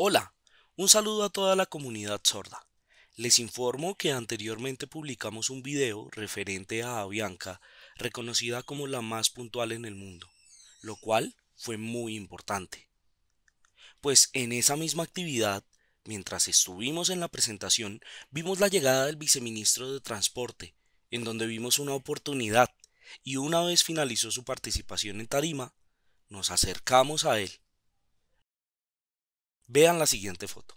Hola, un saludo a toda la comunidad sorda. Les informo que anteriormente publicamos un video referente a Avianca, reconocida como la más puntual en el mundo, lo cual fue muy importante. Pues en esa misma actividad, mientras estuvimos en la presentación, vimos la llegada del viceministro de Transporte, en donde vimos una oportunidad, y una vez finalizó su participación en Tarima, nos acercamos a él Vean la siguiente foto.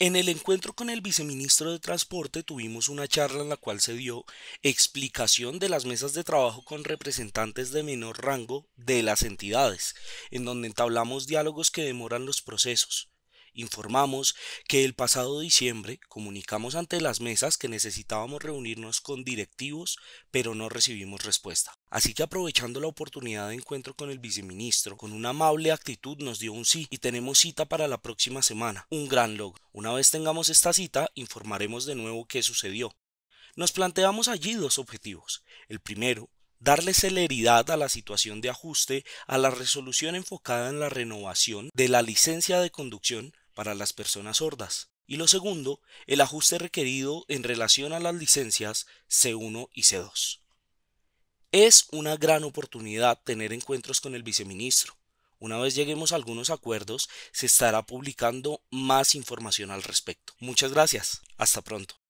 En el encuentro con el viceministro de Transporte tuvimos una charla en la cual se dio explicación de las mesas de trabajo con representantes de menor rango de las entidades, en donde entablamos diálogos que demoran los procesos. Informamos que el pasado diciembre comunicamos ante las mesas que necesitábamos reunirnos con directivos, pero no recibimos respuesta. Así que aprovechando la oportunidad de encuentro con el viceministro, con una amable actitud nos dio un sí y tenemos cita para la próxima semana. Un gran logro. Una vez tengamos esta cita, informaremos de nuevo qué sucedió. Nos planteamos allí dos objetivos. El primero, darle celeridad a la situación de ajuste a la resolución enfocada en la renovación de la licencia de conducción para las personas sordas. Y lo segundo, el ajuste requerido en relación a las licencias C1 y C2. Es una gran oportunidad tener encuentros con el viceministro. Una vez lleguemos a algunos acuerdos, se estará publicando más información al respecto. Muchas gracias. Hasta pronto.